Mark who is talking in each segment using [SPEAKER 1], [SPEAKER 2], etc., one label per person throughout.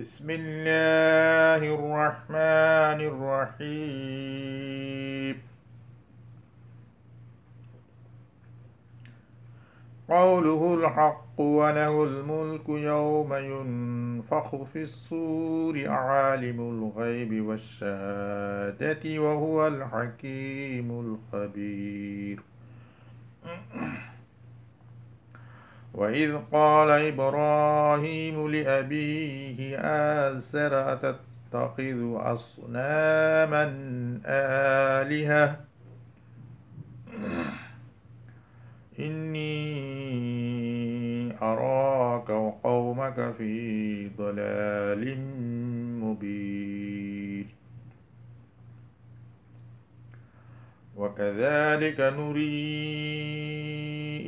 [SPEAKER 1] بسم الله الرحمن الرحيم قوله الحق وله الملك يوم ينفخ في الصور عالم الغيب والشهادة وهو الحكيم الخبير وإذ قال إبراهيم لأبيه آسر أتتخذ أصناما آلهة إني أراك وقومك في ضلال مبين وكذلك نري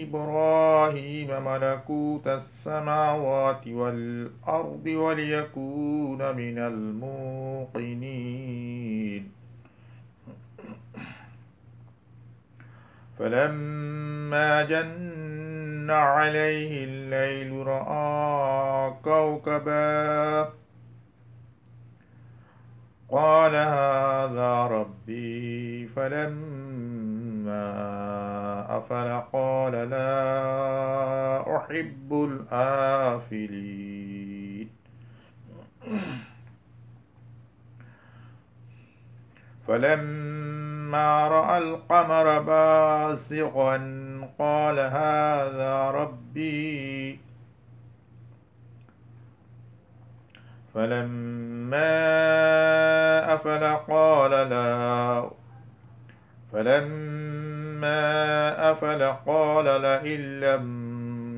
[SPEAKER 1] إبراهيم ملكوت السماوات والأرض وليكون من الموقنين فلما جن عليه الليل رأى كوكبا قال هذا ربي فلما أفل قال لا أحب الآفلين فلما رأى القمر باسقا قال هذا ربي فلما أفل قال لا فلما أفل قال لئن لم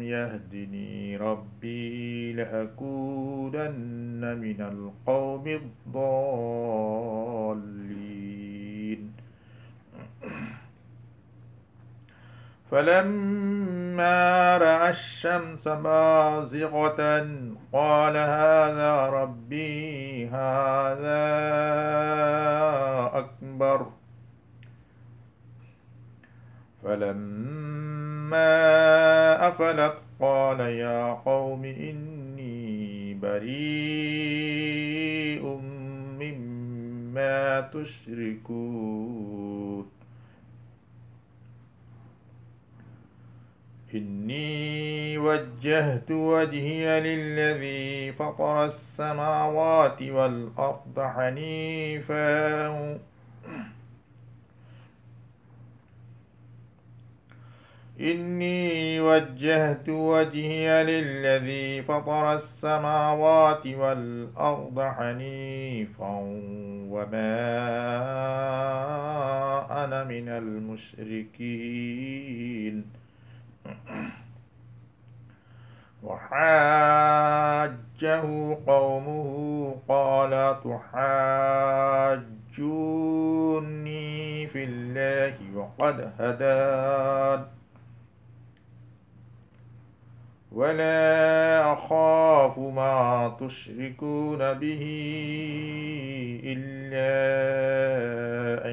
[SPEAKER 1] يهدني ربي لأكونن من القوم الضالين فلما رأى الشمس بازغة قال هذا ربي هذا فلما أفلت قال يا قوم إني بريء مما تشركون إني وجهت وجهي للذي فطر السماوات والأرض حنيفاً إني وجهت وجهي للذي فطر السماوات والأرض حنيفا وما أنا من المشركين وحاجه قومه قال تحاجوني في الله وقد هدان ولا أخاف ما تشركون به إلا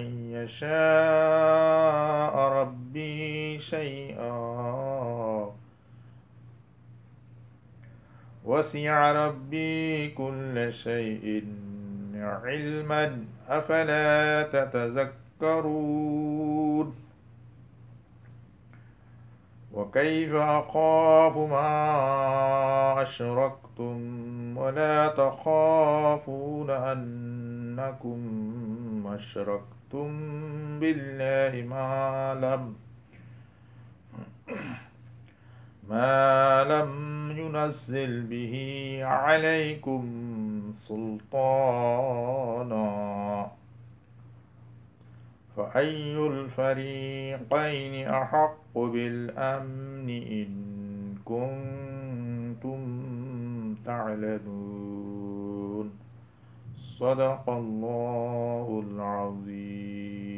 [SPEAKER 1] أن يشاء ربي شيئا وسع ربي كل شيء علما أفلا تتذكرون وكيف أخاف ما أشركتم ولا تخافون أنكم أشركتم بالله ما لم ما لم ينزل به عليكم سلطانا فأي الفريقين أحق بالأمن إن كنتم تعلمون صدق الله العظيم